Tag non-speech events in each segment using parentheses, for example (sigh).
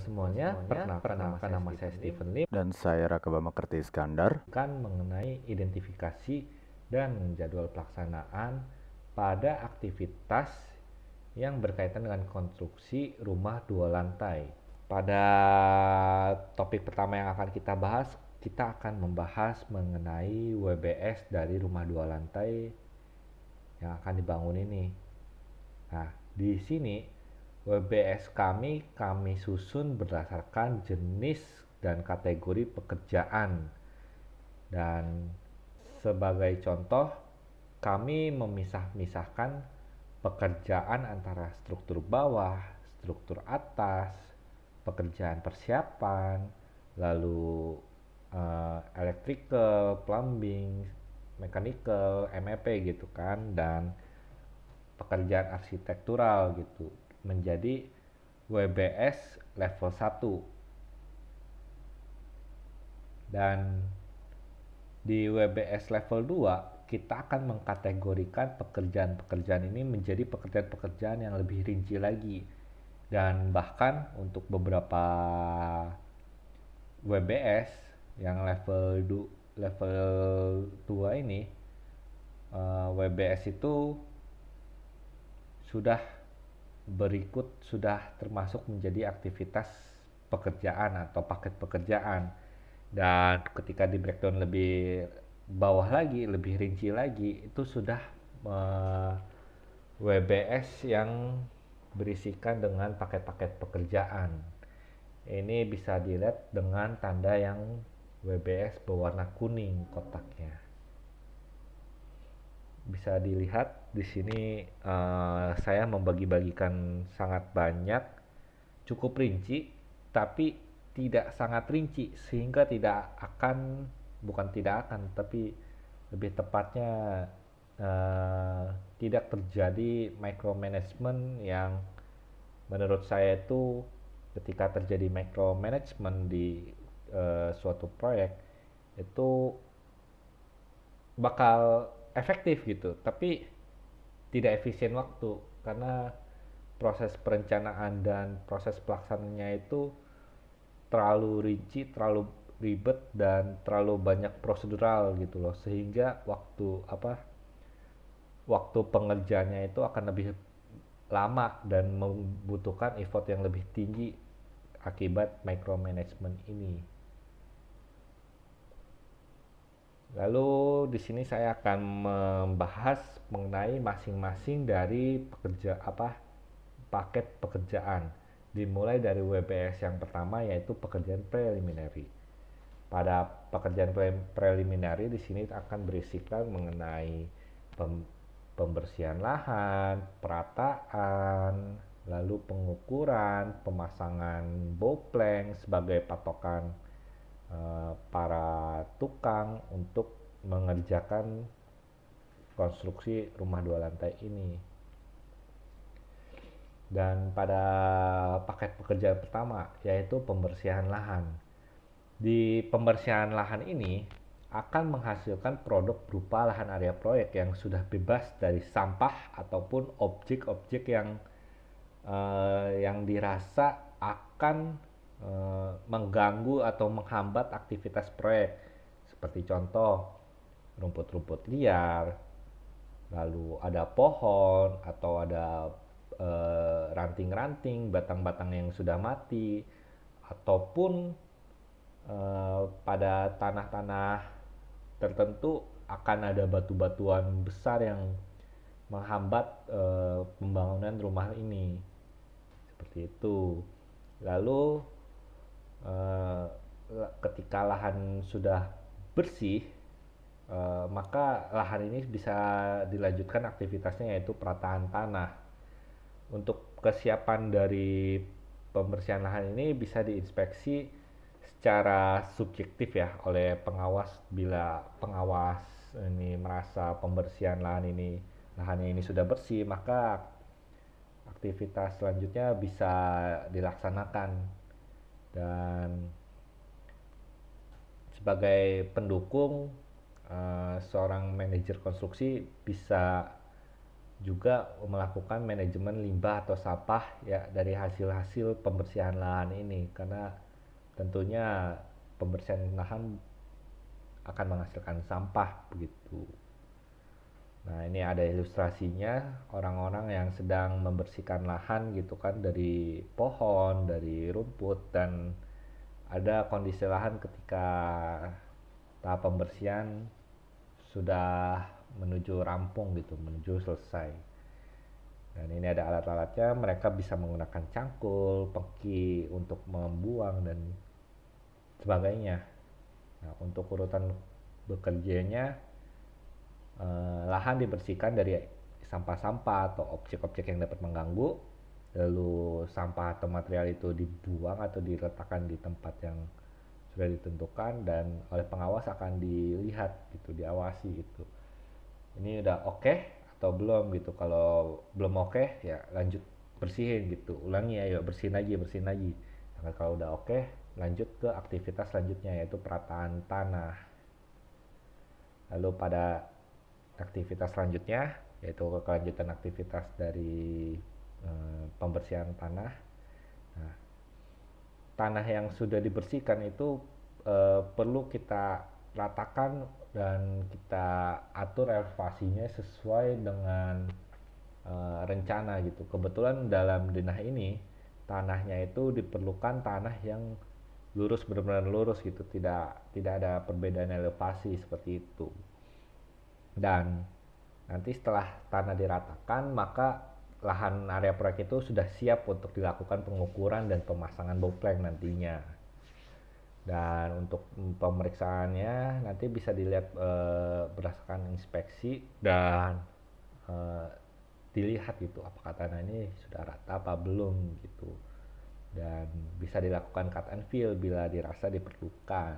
semuanya, semuanya perkenalkan, nama saya Steven Lim dan saya Bama Kerti Iskandar akan mengenai identifikasi dan jadwal pelaksanaan pada aktivitas yang berkaitan dengan konstruksi rumah dua lantai. Pada topik pertama yang akan kita bahas, kita akan membahas mengenai WBS dari rumah dua lantai yang akan dibangun ini. Nah, di sini WBS kami kami susun berdasarkan jenis dan kategori pekerjaan. Dan sebagai contoh, kami memisah-misahkan pekerjaan antara struktur bawah, struktur atas, pekerjaan persiapan, lalu uh, electrical, plumbing, mechanical, MEP gitu kan dan pekerjaan arsitektural gitu menjadi WBS level 1. Dan di WBS level 2, kita akan mengkategorikan pekerjaan-pekerjaan ini menjadi pekerjaan-pekerjaan yang lebih rinci lagi. Dan bahkan untuk beberapa WBS yang level du, level 2 ini eh, WBS itu sudah berikut sudah termasuk menjadi aktivitas pekerjaan atau paket pekerjaan. Dan ketika di breakdown lebih bawah lagi, lebih rinci lagi, itu sudah uh, WBS yang berisikan dengan paket-paket pekerjaan. Ini bisa dilihat dengan tanda yang WBS berwarna kuning kotaknya. Bisa dilihat di sini uh, saya membagi-bagikan sangat banyak, cukup rinci, tapi tidak sangat rinci sehingga tidak akan bukan tidak akan tapi lebih tepatnya uh, tidak terjadi micromanagement yang menurut saya itu ketika terjadi micromanagement di uh, suatu proyek itu bakal efektif gitu tapi tidak efisien waktu karena proses perencanaan dan proses pelaksanaannya itu terlalu rinci, terlalu ribet dan terlalu banyak prosedural gitu loh sehingga waktu apa waktu pengerjaannya itu akan lebih lama dan membutuhkan effort yang lebih tinggi akibat micromanagement ini. Lalu di sini saya akan membahas mengenai masing-masing dari pekerja apa paket pekerjaan dimulai dari WPS yang pertama yaitu pekerjaan preliminary. Pada pekerjaan pre preliminary di sini akan berisikan mengenai pem pembersihan lahan, perataan, lalu pengukuran, pemasangan bopleng sebagai patokan Eh, para tukang untuk mengerjakan konstruksi rumah dua lantai ini. Dan pada paket pekerjaan pertama yaitu pembersihan lahan. Di pembersihan lahan ini akan menghasilkan produk berupa lahan area proyek yang sudah bebas dari sampah ataupun objek-objek yang uh, yang dirasa akan Eh, mengganggu atau menghambat aktivitas proyek seperti contoh rumput-rumput liar lalu ada pohon atau ada ranting eh, ranting-ranting batang-batang yang sudah mati ataupun eh, pada tanah-tanah tertentu akan ada batu-batuan besar yang menghambat e, pembangunan rumah ini seperti itu lalu Eh, ketika lahan sudah bersih uh, maka lahan ini bisa dilanjutkan aktivitasnya yaitu perataan tanah untuk kesiapan dari pembersihan lahan ini bisa diinspeksi secara subjektif ya oleh pengawas bila pengawas ini merasa pembersihan lahan ini lahan ini sudah bersih maka aktivitas selanjutnya bisa dilaksanakan dan sebagai pendukung eh, seorang manajer konstruksi bisa juga melakukan manajemen limbah atau sampah ya dari hasil-hasil pembersihan lahan ini karena tentunya pembersihan lahan akan menghasilkan sampah begitu. Nah, ini ada ilustrasinya orang-orang yang sedang membersihkan lahan gitu kan dari pohon, dari rumput dan ada kondisi lahan ketika tahap pembersihan sudah menuju rampung gitu, menuju selesai. Dan ini ada alat-alatnya, mereka bisa menggunakan cangkul, peki untuk membuang dan sebagainya. Nah, untuk urutan bekerjanya eh, lahan dibersihkan dari sampah-sampah atau objek-objek yang dapat mengganggu lalu sampah atau material itu dibuang atau diletakkan di tempat yang sudah ditentukan dan oleh pengawas akan dilihat gitu diawasi gitu ini udah oke okay atau belum gitu kalau belum oke okay, ya lanjut bersihin gitu ulangi ya yuk bersihin lagi bersihin lagi nah, kalau udah oke okay, lanjut ke aktivitas selanjutnya yaitu perataan tanah lalu pada aktivitas selanjutnya yaitu kelanjutan aktivitas dari eh, pembersihan tanah. Nah, tanah yang sudah dibersihkan itu eh, perlu kita ratakan dan kita atur elevasinya sesuai dengan eh, rencana gitu. Kebetulan dalam denah ini tanahnya itu diperlukan tanah yang lurus benar-benar lurus gitu, tidak tidak ada perbedaan elevasi seperti itu dan nanti setelah tanah diratakan maka lahan area proyek itu sudah siap untuk dilakukan pengukuran dan pemasangan bopeng nantinya dan untuk pemeriksaannya nanti bisa dilihat e, berdasarkan inspeksi dan e, dilihat gitu apakah tanah ini sudah rata apa belum gitu dan bisa dilakukan cut and fill bila dirasa diperlukan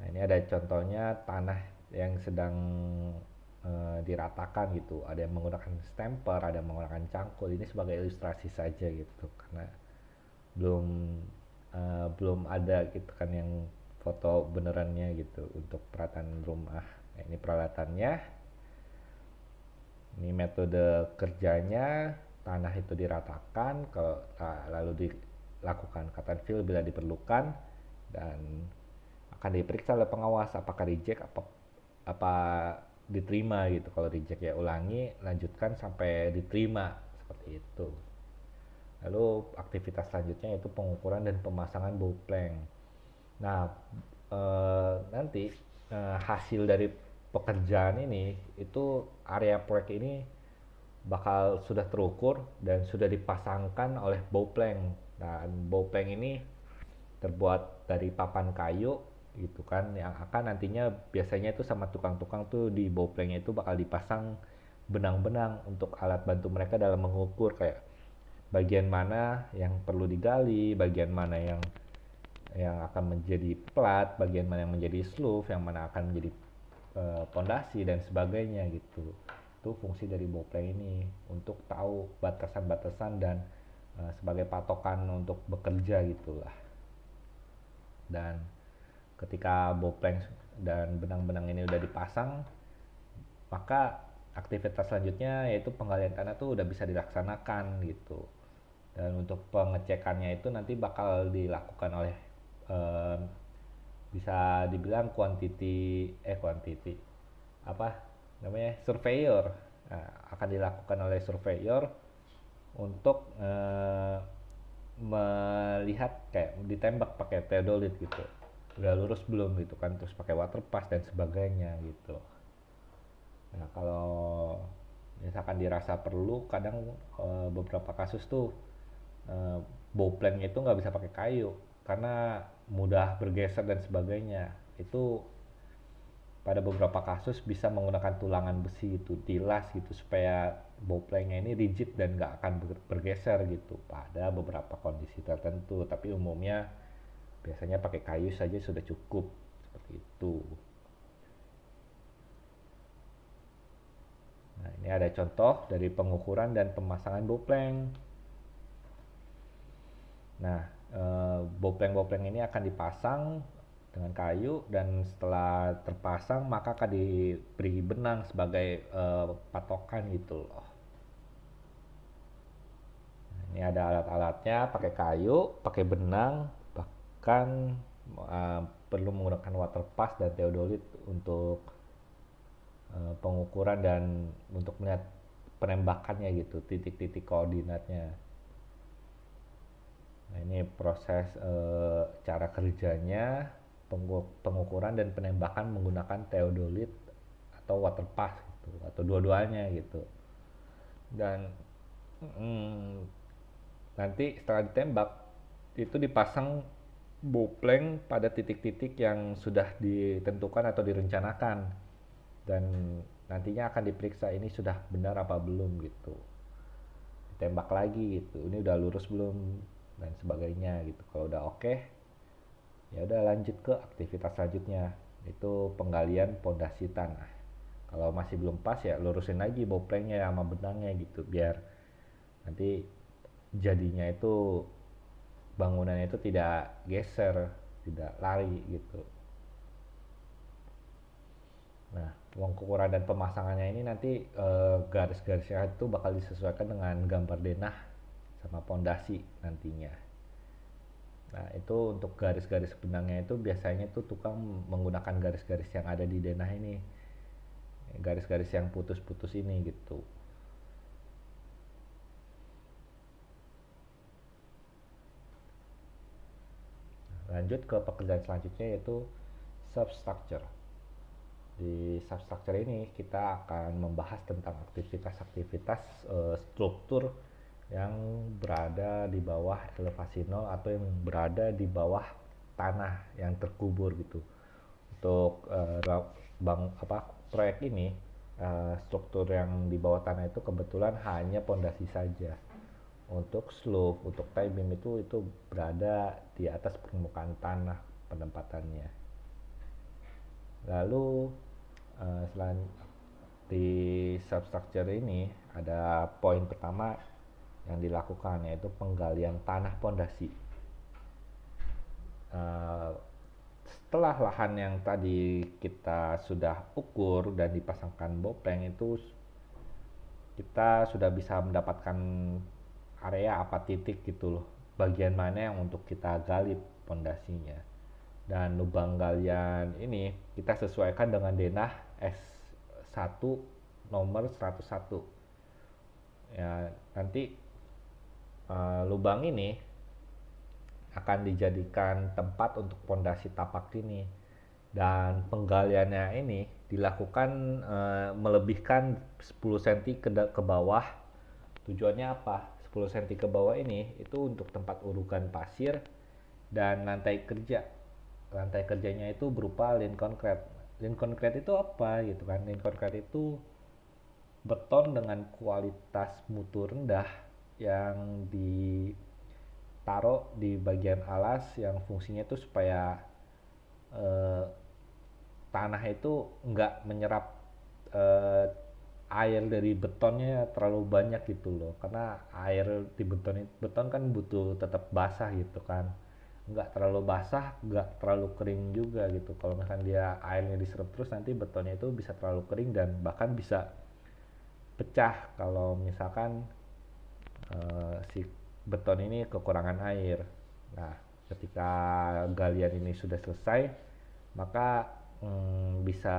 nah ini ada contohnya tanah yang sedang uh, diratakan gitu ada yang menggunakan stamper ada yang menggunakan cangkul ini sebagai ilustrasi saja gitu karena belum uh, belum ada gitu kan yang foto benerannya gitu untuk peralatan rumah nah, ini peralatannya ini metode kerjanya tanah itu diratakan kalau lalu dilakukan cotton fill bila diperlukan dan akan diperiksa oleh pengawas apakah reject apa apa diterima gitu kalau reject ya ulangi lanjutkan sampai diterima seperti itu lalu aktivitas selanjutnya yaitu pengukuran dan pemasangan bow plank nah e, nanti e, hasil dari pekerjaan ini itu area proyek ini bakal sudah terukur dan sudah dipasangkan oleh bow plank dan bow plank ini terbuat dari papan kayu gitu kan yang akan nantinya biasanya itu sama tukang-tukang tuh di bowplengnya itu bakal dipasang benang-benang untuk alat bantu mereka dalam mengukur kayak bagian mana yang perlu digali, bagian mana yang yang akan menjadi plat, bagian mana yang menjadi sloof, yang mana akan menjadi eh, pondasi e, dan sebagainya gitu. Itu fungsi dari bowplane ini untuk tahu batasan-batasan dan e, sebagai patokan untuk bekerja gitulah. Dan ketika bopleng dan benang-benang ini udah dipasang maka aktivitas selanjutnya yaitu penggalian tanah tuh udah bisa dilaksanakan gitu dan untuk pengecekannya itu nanti bakal dilakukan oleh um, bisa dibilang quantity eh quantity apa namanya surveyor nah, akan dilakukan oleh surveyor untuk uh, melihat kayak ditembak pakai teodolit gitu udah lurus belum gitu kan terus pakai waterpass dan sebagainya gitu nah kalau misalkan dirasa perlu kadang e, beberapa kasus tuh e, bow itu nggak bisa pakai kayu karena mudah bergeser dan sebagainya itu pada beberapa kasus bisa menggunakan tulangan besi itu tilas gitu supaya nya ini rigid dan nggak akan bergeser gitu pada beberapa kondisi tertentu tapi umumnya Biasanya pakai kayu saja sudah cukup seperti itu. Nah, ini ada contoh dari pengukuran dan pemasangan bopleng. Nah, eh, bopleng-bopleng ini akan dipasang dengan kayu dan setelah terpasang maka akan diberi benang sebagai eh, patokan gitu loh. Nah, ini ada alat-alatnya, pakai kayu, pakai benang, disarankan uh, eh, perlu menggunakan water dan teodolit untuk uh, pengukuran dan untuk melihat penembakannya gitu titik-titik koordinatnya nah ini proses uh, cara kerjanya pengukuran dan penembakan menggunakan teodolit atau water gitu atau dua-duanya gitu dan mm, nanti setelah ditembak itu dipasang bopleng pada titik-titik yang sudah ditentukan atau direncanakan dan nantinya akan diperiksa ini sudah benar apa belum gitu tembak lagi gitu ini udah lurus belum dan sebagainya gitu kalau udah oke okay, ya udah lanjut ke aktivitas selanjutnya itu penggalian pondasi tanah kalau masih belum pas ya lurusin lagi boplengnya sama benangnya gitu biar nanti jadinya itu bangunan itu tidak geser, tidak lari gitu. Nah, uang ukuran dan pemasangannya ini nanti e, eh, garis-garisnya itu bakal disesuaikan dengan gambar denah sama pondasi nantinya. Nah, itu untuk garis-garis benangnya itu biasanya itu tukang menggunakan garis-garis yang ada di denah ini. Garis-garis yang putus-putus ini gitu. lanjut ke pekerjaan selanjutnya yaitu substructure di substructure ini kita akan membahas tentang aktivitas-aktivitas uh, struktur yang berada di bawah elevasi nol atau yang berada di bawah tanah yang terkubur gitu untuk uh, bang apa proyek ini uh, struktur yang di bawah tanah itu kebetulan hanya pondasi saja untuk slope, untuk timing itu itu berada di atas permukaan tanah penempatannya. Lalu uh, selain di substructure ini ada poin pertama yang dilakukan yaitu penggalian tanah pondasi. Uh, setelah lahan yang tadi kita sudah ukur dan dipasangkan bopeng itu kita sudah bisa mendapatkan area apa titik gitu loh bagian mana yang untuk kita gali pondasinya dan lubang galian ini kita sesuaikan dengan denah S1 nomor 101 ya nanti uh, lubang ini akan dijadikan tempat untuk pondasi tapak ini dan penggaliannya ini dilakukan e, melebihkan 10 cm ke, ke bawah tujuannya apa 10 cm ke bawah ini itu untuk tempat urukan pasir dan lantai kerja. Lantai kerjanya itu berupa lin konkret. Lin konkret itu apa gitu kan? Lin konkret itu beton dengan kualitas mutu rendah yang ditaruh di bagian alas yang fungsinya itu supaya eh, tanah itu nggak menyerap eh, air dari betonnya terlalu banyak gitu loh karena air di beton beton kan butuh tetap basah gitu kan nggak terlalu basah nggak terlalu kering juga gitu kalau misalnya dia airnya diserap terus nanti betonnya itu bisa terlalu kering dan bahkan bisa pecah kalau misalkan uh, si beton ini kekurangan air nah ketika galian ini sudah selesai maka hmm, bisa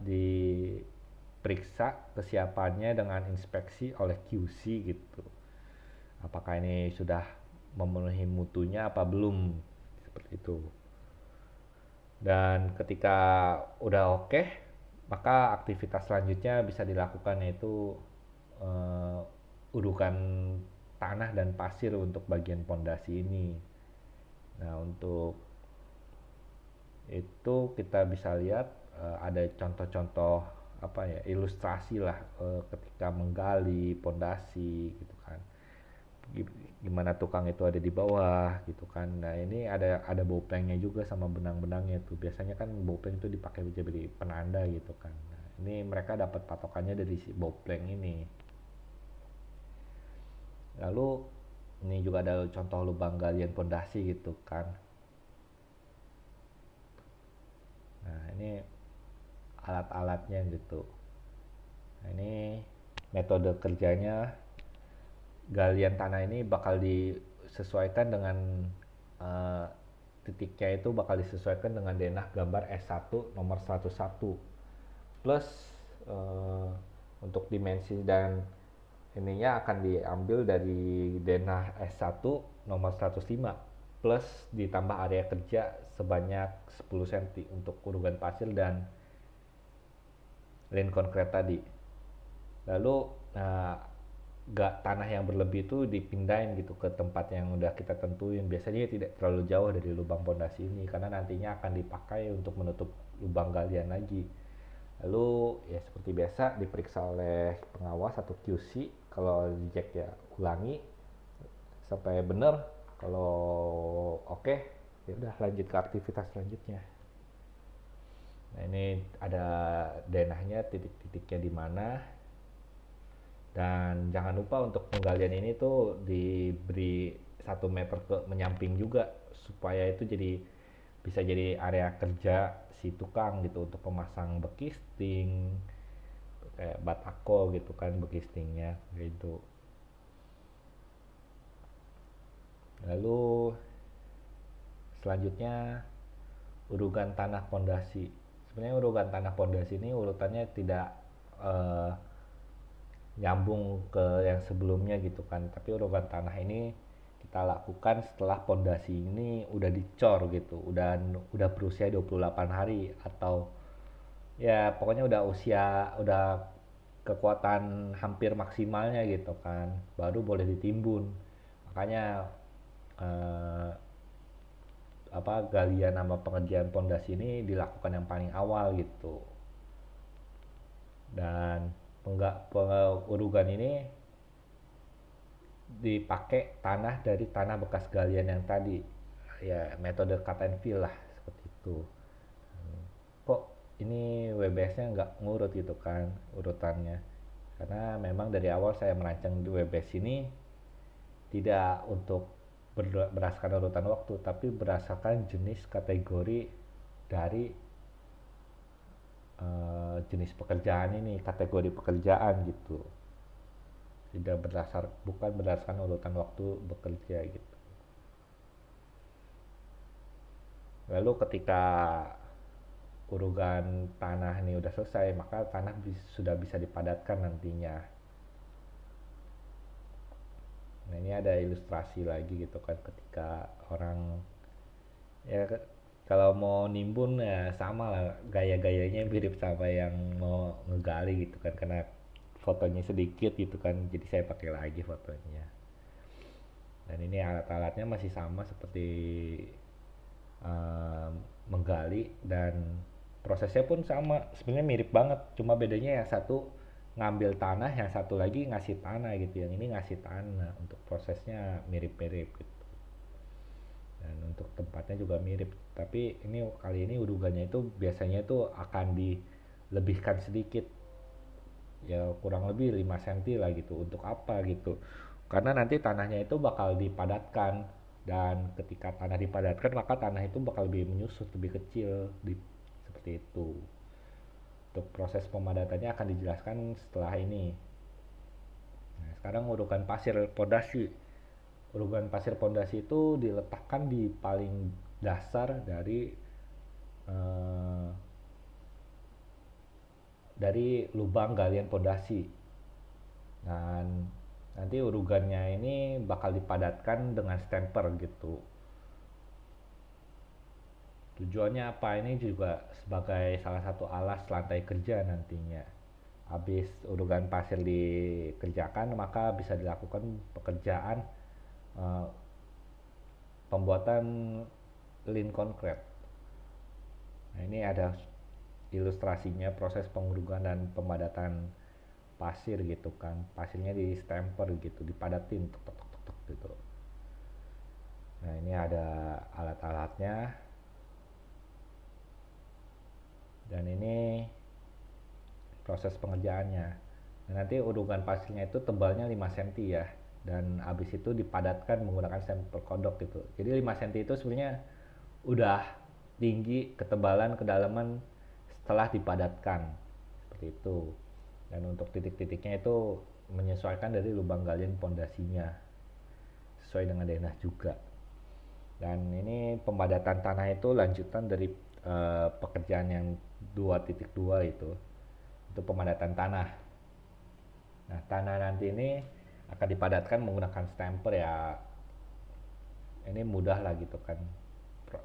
di periksa kesiapannya dengan inspeksi oleh QC gitu. Apakah ini sudah memenuhi mutunya apa belum? Seperti itu. Dan ketika udah oke, okay, maka aktivitas selanjutnya bisa dilakukan yaitu uh, udukan tanah dan pasir untuk bagian pondasi ini. Nah, untuk itu kita bisa lihat uh, ada contoh-contoh apa ya ilustrasi lah e, ketika menggali pondasi gitu kan gimana tukang itu ada di bawah gitu kan nah ini ada ada bopengnya juga sama benang-benangnya tuh biasanya kan bopeng itu dipakai jadi penanda gitu kan nah, ini mereka dapat patokannya dari si bopeng ini lalu ini juga ada contoh lubang galian pondasi gitu kan nah ini alat-alatnya gitu nah, ini metode kerjanya galian tanah ini bakal disesuaikan dengan uh, titiknya itu bakal disesuaikan dengan denah gambar S1 nomor 101 plus uh, untuk dimensi dan ininya akan diambil dari denah S1 nomor 105 plus ditambah area kerja sebanyak 10 cm untuk kurungan pasir dan Lincoln konkret tadi. Lalu uh, eh, gak tanah yang berlebih itu dipindahin gitu ke tempat yang udah kita tentuin. Biasanya tidak terlalu jauh dari lubang pondasi ini karena nantinya akan dipakai untuk menutup lubang galian lagi. Lalu ya seperti biasa diperiksa oleh pengawas atau QC kalau dicek ya ulangi sampai benar kalau oke okay, ya udah lanjut ke aktivitas selanjutnya. Nah, ini ada denahnya titik-titiknya di mana. Dan jangan lupa untuk penggalian ini tuh diberi satu meter ke menyamping juga supaya itu jadi bisa jadi area kerja si tukang gitu untuk pemasang bekisting kayak batako gitu kan bekistingnya gitu lalu selanjutnya urugan tanah pondasi sebenarnya urutan tanah pondasi ini urutannya tidak uh, nyambung ke yang sebelumnya gitu kan tapi urutan tanah ini kita lakukan setelah pondasi ini udah dicor gitu udah udah berusia 28 hari atau ya pokoknya udah usia udah kekuatan hampir maksimalnya gitu kan baru boleh ditimbun makanya eh, apa galian nama pengerjaan pondasi ini dilakukan yang paling awal gitu dan penggak pengurugan ini dipakai tanah dari tanah bekas galian yang tadi ya metode cut and fill lah seperti itu kok ini WBS-nya nggak ngurut gitu kan urutannya karena memang dari awal saya merancang di WBS ini tidak untuk berdasarkan urutan waktu tapi berdasarkan jenis kategori dari uh, jenis pekerjaan ini kategori pekerjaan gitu tidak berdasar bukan berdasarkan urutan waktu bekerja gitu lalu ketika urugan tanah ini sudah selesai maka tanah sudah bisa dipadatkan nantinya Nah ini ada ilustrasi lagi gitu kan ketika orang ya kalau mau nimbun ya sama lah gaya-gayanya mirip sama yang mau ngegali gitu kan karena fotonya sedikit gitu kan jadi saya pakai lagi fotonya dan ini alat-alatnya masih sama seperti uh, menggali dan prosesnya pun sama sebenarnya mirip banget cuma bedanya yang satu ngambil tanah yang satu lagi ngasih tanah gitu yang ini ngasih tanah untuk prosesnya mirip-mirip gitu dan untuk tempatnya juga mirip tapi ini kali ini uduganya itu biasanya itu akan dilebihkan sedikit ya kurang lebih 5 cm lah gitu untuk apa gitu karena nanti tanahnya itu bakal dipadatkan dan ketika tanah dipadatkan maka tanah itu bakal lebih menyusut lebih kecil di, seperti itu untuk proses pemadatannya akan dijelaskan setelah ini. Nah, sekarang urukan pasir pondasi. Urukan pasir pondasi itu diletakkan di paling dasar dari eh, dari lubang galian pondasi. Dan nanti urugannya ini bakal dipadatkan dengan stamper gitu Tujuannya apa? Ini juga sebagai salah satu alas lantai kerja nantinya. Habis urugan pasir dikerjakan, maka bisa dilakukan pekerjaan uh, pembuatan lin konkret. Nah, ini ada ilustrasinya proses pengurugan dan pemadatan pasir gitu kan. Pasirnya di stamper gitu, dipadatin tuk, tuk, tuk, tuk, gitu. Nah, ini ada alat-alatnya dan ini proses pengerjaannya dan nanti urungan pasirnya itu tebalnya 5 cm ya dan habis itu dipadatkan menggunakan sampel kodok gitu jadi 5 cm itu sebenarnya udah tinggi ketebalan kedalaman setelah dipadatkan seperti itu dan untuk titik-titiknya itu menyesuaikan dari lubang galian pondasinya sesuai dengan denah juga dan ini pembadatan tanah itu lanjutan dari uh, pekerjaan yang 2.2 itu itu pemadatan tanah. Nah, tanah nanti ini akan dipadatkan menggunakan stamper ya. Ini mudah lah gitu kan.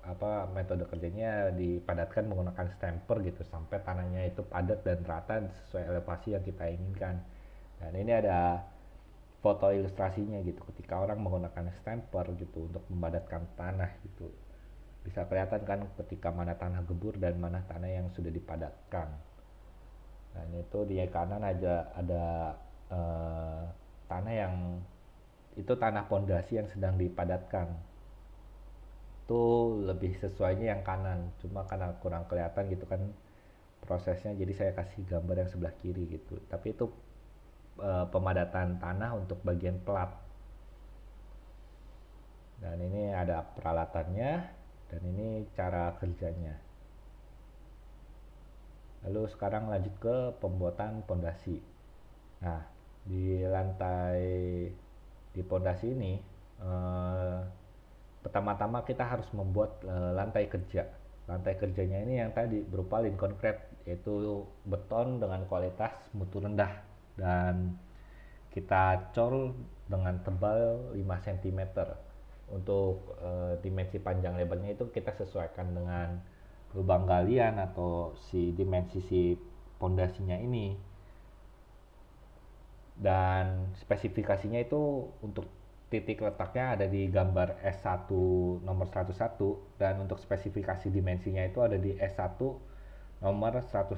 Apa metode kerjanya dipadatkan menggunakan stamper gitu sampai tanahnya itu padat dan rata sesuai elevasi yang kita inginkan. Dan ini ada foto ilustrasinya gitu ketika orang menggunakan stamper gitu untuk memadatkan tanah gitu bisa kelihatan kan ketika mana tanah gembur dan mana tanah yang sudah dipadatkan nah itu di kanan aja ada eh, tanah yang itu tanah pondasi yang sedang dipadatkan itu lebih sesuainya yang kanan cuma karena kurang kelihatan gitu kan prosesnya jadi saya kasih gambar yang sebelah kiri gitu tapi itu eh, pemadatan tanah untuk bagian plat dan ini ada peralatannya dan ini cara kerjanya lalu sekarang lanjut ke pembuatan pondasi nah di lantai di pondasi ini eh, pertama-tama kita harus membuat eh, lantai kerja lantai kerjanya ini yang tadi berupa lin konkret yaitu beton dengan kualitas mutu rendah dan kita cor dengan tebal 5 cm untuk uh, dimensi panjang lebarnya itu kita sesuaikan dengan lubang galian atau si dimensi si pondasinya ini dan spesifikasinya itu untuk titik letaknya ada di gambar S1 nomor 101 dan untuk spesifikasi dimensinya itu ada di S1 nomor 105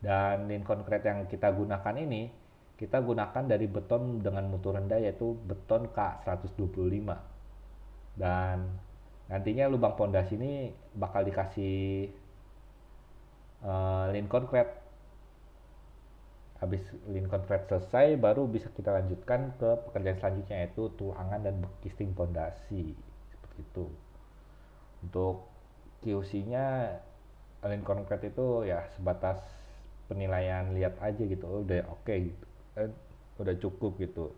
dan lin konkret yang kita gunakan ini kita gunakan dari beton dengan mutu rendah yaitu beton K125 dan nantinya lubang pondasi ini bakal dikasih uh, lin concrete habis lin concrete selesai baru bisa kita lanjutkan ke pekerjaan selanjutnya yaitu tulangan dan bekisting pondasi seperti itu untuk QC nya lin concrete itu ya sebatas penilaian lihat aja gitu oh, udah oke okay, gitu eh, udah cukup gitu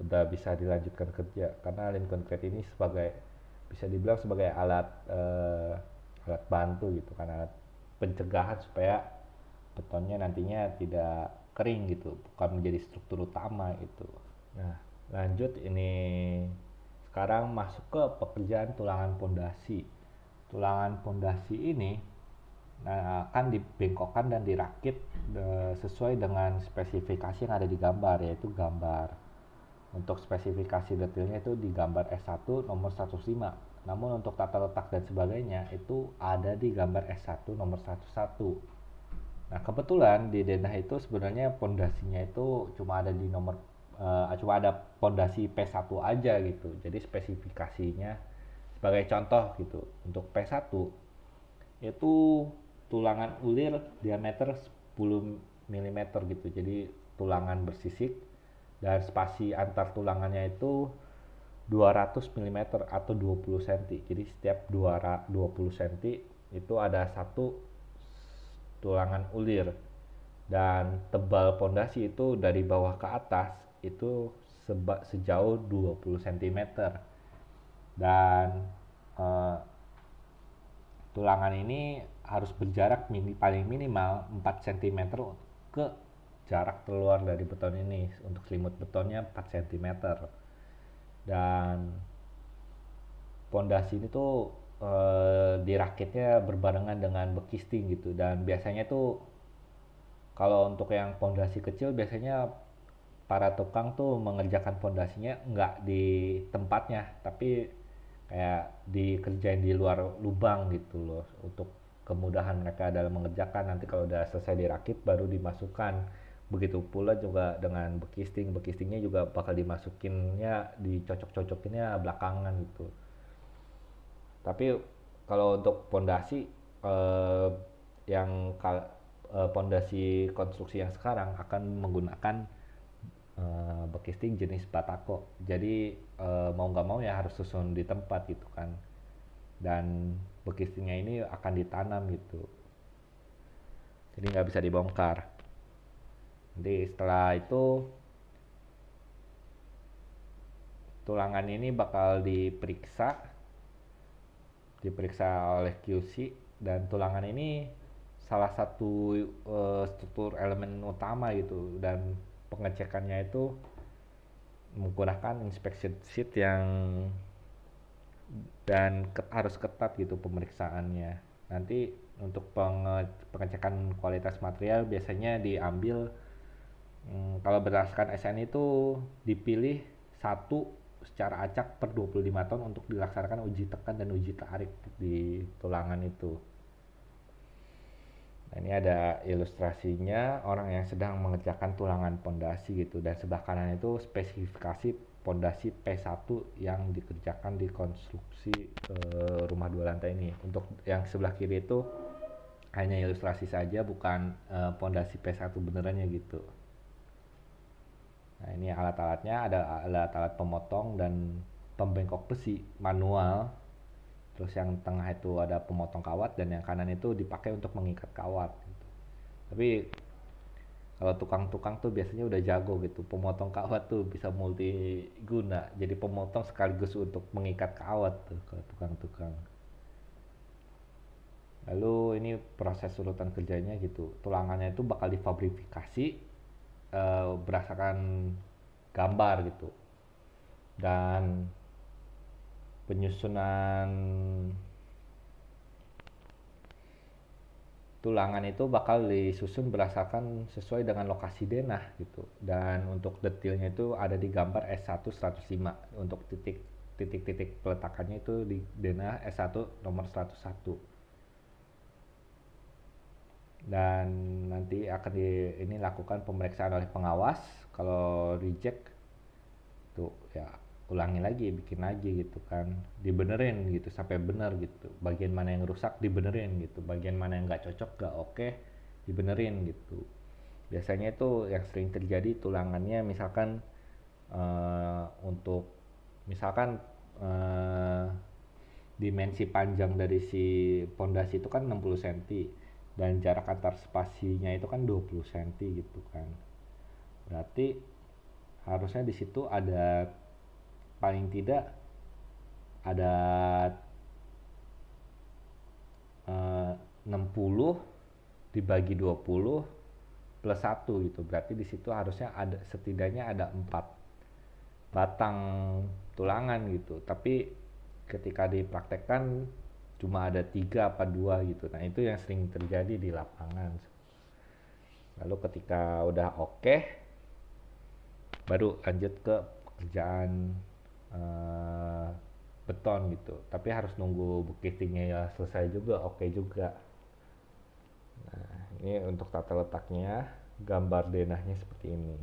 udah bisa dilanjutkan kerja karena Lincoln Crate ini sebagai bisa dibilang sebagai alat eh, alat bantu gitu kan alat pencegahan supaya betonnya nantinya tidak kering gitu bukan menjadi struktur utama itu nah lanjut ini sekarang masuk ke pekerjaan tulangan pondasi tulangan pondasi ini nah, akan dibengkokkan dan dirakit eh, sesuai dengan spesifikasi yang ada di gambar yaitu gambar untuk spesifikasi detailnya itu di gambar S1 nomor 105 namun untuk tata letak dan sebagainya itu ada di gambar S1 nomor 11 nah kebetulan di denah itu sebenarnya pondasinya itu cuma ada di nomor uh, cuma ada pondasi P1 aja gitu jadi spesifikasinya sebagai contoh gitu untuk P1 itu tulangan ulir diameter 10 mm gitu. Jadi tulangan bersisik dan spasi antar tulangannya itu 200 mm atau 20 cm. Jadi setiap 20 cm itu ada satu tulangan ulir dan tebal pondasi itu dari bawah ke atas itu seba, sejauh 20 cm dan eh, tulangan ini harus berjarak mini, paling minimal 4 cm ke jarak keluar dari beton ini untuk selimut betonnya 4 cm dan pondasi ini tuh e, dirakitnya berbarengan dengan bekisting gitu dan biasanya tuh kalau untuk yang pondasi kecil biasanya para tukang tuh mengerjakan pondasinya nggak di tempatnya tapi kayak dikerjain di luar lubang gitu loh untuk kemudahan mereka dalam mengerjakan nanti kalau udah selesai dirakit baru dimasukkan begitu pula juga dengan bekisting bekistingnya juga bakal dimasukinnya dicocok-cocokinnya belakangan gitu tapi kalau untuk pondasi eh, yang eh, pondasi konstruksi yang sekarang akan menggunakan eh, bekisting jenis batako jadi eh, mau nggak mau ya harus susun di tempat gitu kan dan bekisnya ini akan ditanam gitu jadi nggak bisa dibongkar nanti setelah itu tulangan ini bakal diperiksa diperiksa oleh QC dan tulangan ini salah satu uh, struktur elemen utama gitu dan pengecekannya itu menggunakan inspection sheet yang dan ket, harus ketat gitu pemeriksaannya. Nanti untuk penge, pengecekan kualitas material biasanya diambil hmm, kalau berdasarkan SN itu dipilih satu secara acak per 25 ton untuk dilaksanakan uji tekan dan uji tarik di tulangan itu. Nah, ini ada ilustrasinya orang yang sedang mengerjakan tulangan pondasi gitu dan sebelah kanan itu spesifikasi pondasi P1 yang dikerjakan di konstruksi eh, rumah dua lantai ini. Untuk yang sebelah kiri itu hanya ilustrasi saja bukan pondasi eh, P1 benerannya gitu. Nah, ini alat-alatnya ada alat-alat pemotong dan pembengkok besi manual. Terus yang tengah itu ada pemotong kawat dan yang kanan itu dipakai untuk mengikat kawat. Gitu. Tapi kalau tukang-tukang tuh biasanya udah jago gitu pemotong kawat tuh bisa multi guna jadi pemotong sekaligus untuk mengikat kawat tuh kalau tukang-tukang lalu ini proses urutan kerjanya gitu tulangannya itu bakal difabrikasi uh, eh, berdasarkan gambar gitu dan penyusunan tulangan itu bakal disusun berdasarkan sesuai dengan lokasi denah gitu dan untuk detailnya itu ada di gambar S1 105 untuk titik titik-titik peletakannya itu di denah S1 nomor 101 dan nanti akan di, ini lakukan pemeriksaan oleh pengawas kalau reject tuh ya ulangi lagi bikin lagi gitu kan dibenerin gitu sampai bener gitu bagian mana yang rusak dibenerin gitu bagian mana yang nggak cocok nggak oke dibenerin gitu biasanya itu yang sering terjadi tulangannya misalkan uh, untuk misalkan uh, dimensi panjang dari si pondasi itu kan 60 cm dan jarak antar spasinya itu kan 20 cm gitu kan berarti harusnya di situ ada paling tidak ada eh, uh, 60 dibagi 20 plus 1 gitu. Berarti di situ harusnya ada setidaknya ada 4 batang tulangan gitu. Tapi ketika dipraktekkan cuma ada tiga apa dua gitu. Nah itu yang sering terjadi di lapangan. Lalu ketika udah oke, okay, baru lanjut ke pekerjaan Eh, beton gitu tapi harus nunggu bekitingnya ya selesai juga oke okay juga nah ini untuk tata letaknya gambar denahnya seperti ini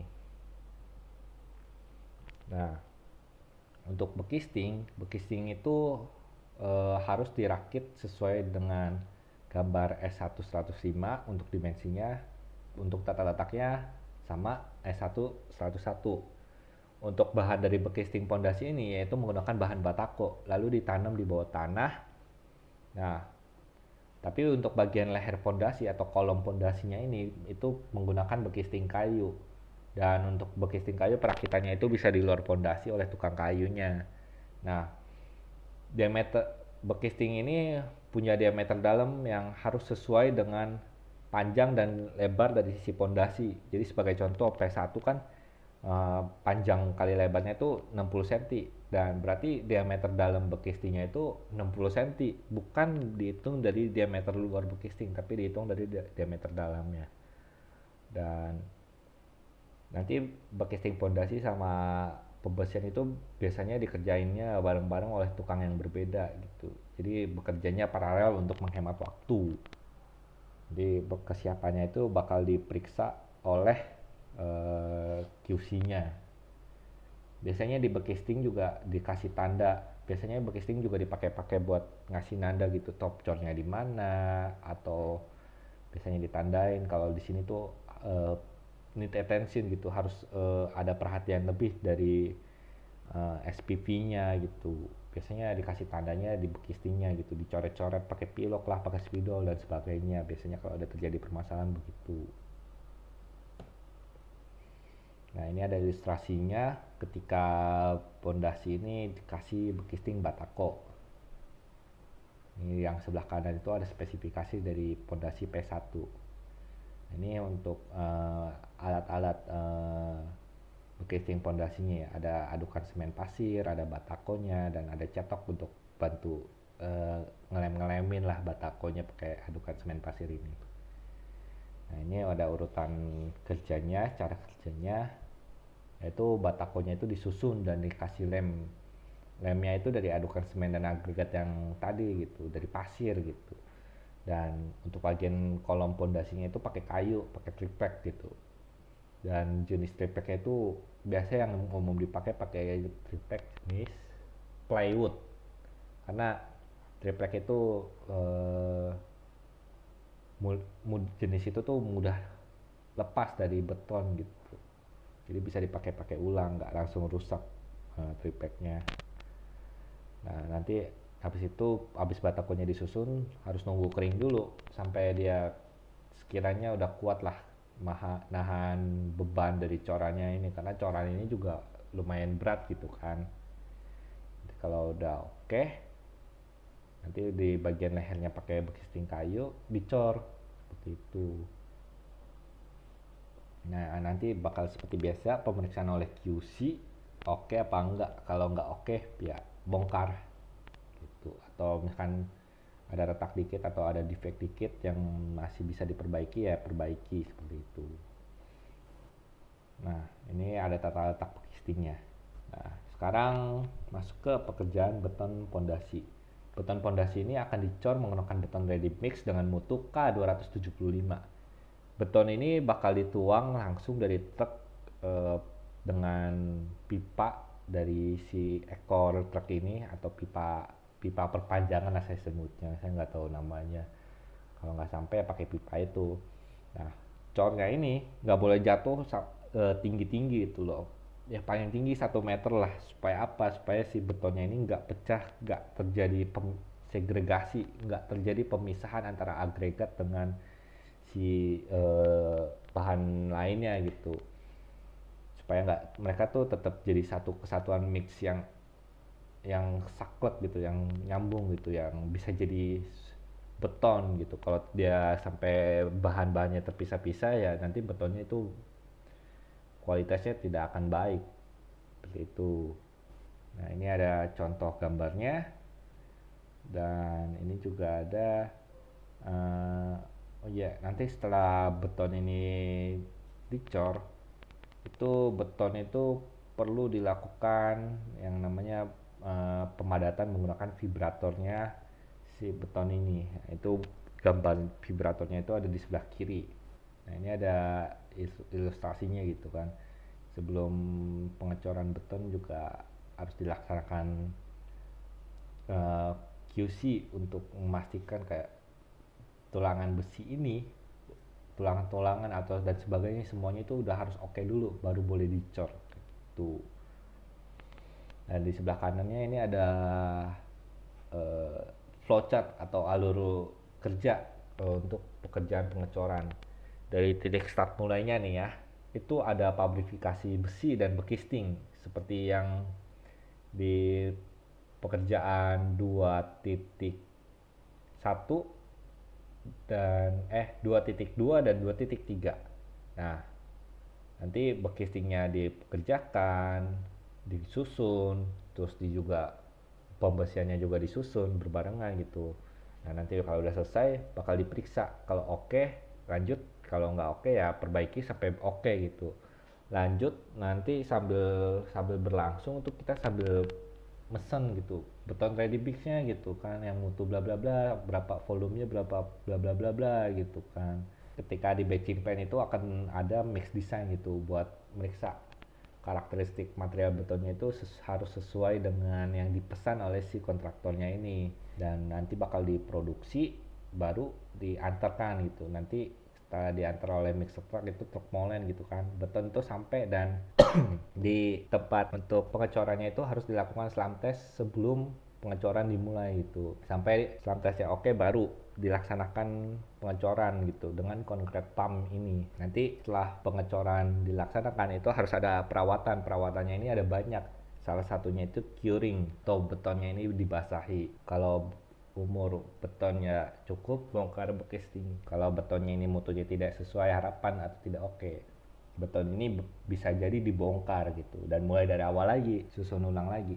nah untuk bekisting bekisting itu e, harus dirakit sesuai dengan gambar s 105 untuk dimensinya untuk tata letaknya sama s 101 untuk bahan dari bekisting pondasi ini yaitu menggunakan bahan batako lalu ditanam di bawah tanah. Nah, tapi untuk bagian leher pondasi atau kolom pondasinya ini itu menggunakan bekisting kayu. Dan untuk bekisting kayu perakitannya itu bisa di luar pondasi oleh tukang kayunya. Nah, diameter bekisting ini punya diameter dalam yang harus sesuai dengan panjang dan lebar dari sisi pondasi. Jadi sebagai contoh P1 kan Eh, panjang kali lebarnya itu 60 cm dan berarti diameter dalam bekistingnya itu 60 cm bukan dihitung dari diameter luar bekisting tapi dihitung dari diameter dalamnya dan nanti bekisting pondasi sama pembersihan itu biasanya dikerjainnya bareng-bareng oleh tukang yang berbeda gitu jadi bekerjanya paralel untuk menghemat waktu jadi persiapannya itu bakal diperiksa oleh uh, eh, QC-nya. Biasanya di backcasting juga dikasih tanda. Biasanya backcasting juga dipakai-pakai buat ngasih nanda gitu top cornya di mana atau biasanya ditandain kalau di sini tuh uh, need attention gitu harus uh, ada perhatian lebih dari uh, SPV-nya gitu biasanya dikasih tandanya di bekistingnya gitu dicoret-coret pakai pilok lah pakai spidol dan sebagainya biasanya kalau ada terjadi permasalahan begitu Nah ini ada ilustrasinya ketika pondasi ini dikasih bekisting batako. Ini yang sebelah kanan itu ada spesifikasi dari pondasi P1. Ini untuk eh, alat-alat uh, uh, eh, bekisting pondasinya ya. Ada adukan semen pasir, ada batakonya, dan ada cetok untuk bantu uh, ngelem-ngelemin lah batakonya pakai adukan semen pasir ini. Nah ini ada urutan kerjanya, cara kerjanya, yaitu batakonya itu disusun dan dikasih lem lemnya itu dari adukan semen dan agregat yang tadi gitu dari pasir gitu dan untuk bagian kolom pondasinya itu pakai kayu pakai triplek gitu dan jenis tripleknya itu biasa yang umum dipakai pakai triplek jenis plywood karena triplek itu eh, jenis itu tuh mudah lepas dari beton gitu jadi bisa dipakai-pakai ulang nggak langsung rusak uh, eh, tripeknya nah nanti habis itu habis batakonya disusun harus nunggu kering dulu sampai dia sekiranya udah kuat lah maha, nahan beban dari corannya ini karena coran ini juga lumayan berat gitu kan jadi kalau udah oke nanti di bagian lehernya pakai bekisting kayu dicor seperti itu Nah, ah, nanti bakal seperti biasa pemeriksaan oleh QC oke okay apa enggak. Kalau enggak oke, okay, ya bongkar gitu. Atau misalkan ada retak dikit atau ada defect dikit yang masih bisa diperbaiki ya perbaiki seperti itu. Nah, ini ada tata letak pakistingnya. Nah, sekarang masuk ke pekerjaan beton pondasi. Beton pondasi ini akan dicor menggunakan beton ready mix dengan mutu K275 Beton ini bakal dituang langsung dari truk eh, dengan pipa dari si ekor truk ini atau pipa pipa perpanjangan lah saya sebutnya saya nggak tahu namanya kalau nggak sampai ya pakai pipa itu nah cornya ini nggak boleh jatuh eh, tinggi-tinggi itu loh ya paling tinggi satu meter lah supaya apa supaya si betonnya ini nggak pecah nggak terjadi segregasi nggak terjadi pemisahan antara agregat dengan di uh, eh, bahan lainnya gitu supaya nggak mereka tuh tetap jadi satu kesatuan mix yang yang saklek gitu yang nyambung gitu yang bisa jadi beton gitu kalau dia sampai bahan-bahannya terpisah-pisah ya nanti betonnya itu kualitasnya tidak akan baik seperti itu nah ini ada contoh gambarnya dan ini juga ada uh, oh iya nanti setelah beton ini dicor itu beton itu perlu dilakukan yang namanya uh, pemadatan menggunakan vibratornya si beton ini itu gambar vibratornya itu ada di sebelah kiri nah ini ada ilustrasinya gitu kan sebelum pengecoran beton juga harus dilaksanakan uh, eh, QC untuk memastikan kayak tulangan besi ini tulangan-tulangan atau dan sebagainya semuanya itu udah harus oke okay dulu baru boleh dicor gitu dan di sebelah kanannya ini ada uh, flowchart atau alur kerja uh, untuk pekerjaan pengecoran dari titik start mulainya nih ya itu ada pabrifikasi besi dan bekisting seperti yang di pekerjaan 2.1 dan eh 2.2 dan 2.3. Nah, nanti bekistingnya dikerjakan, disusun, terus di juga pembersihannya juga disusun berbarengan gitu. Nah, nanti kalau udah selesai bakal diperiksa. Kalau oke, okay, lanjut. Kalau nggak oke okay, ya perbaiki sampai oke okay, gitu. Lanjut nanti sambil sambil berlangsung untuk kita sambil mesen gitu beton ready mixnya gitu kan yang mutu bla bla bla berapa volumenya berapa bla bla bla bla gitu kan ketika di batching plan itu akan ada mix design gitu buat meriksa karakteristik material betonnya itu ses harus sesuai dengan yang dipesan oleh si kontraktornya ini dan nanti bakal diproduksi baru diantarkan gitu nanti diantar oleh mixer truck itu truk molen gitu kan beton itu sampai dan (clears throat) di tempat untuk pengecorannya itu harus dilakukan selam tes sebelum pengecoran dimulai gitu sampai selam tesnya oke okay, baru dilaksanakan pengecoran gitu dengan konkret pump ini. Nanti setelah pengecoran dilaksanakan itu harus ada perawatan. Perawatannya ini ada banyak. Salah satunya itu curing atau betonnya ini dibasahi. Kalau umur betonnya cukup bongkar bekisting kalau betonnya ini mutunya tidak sesuai harapan atau tidak oke okay, beton ini bisa jadi dibongkar gitu dan mulai dari awal lagi susun ulang lagi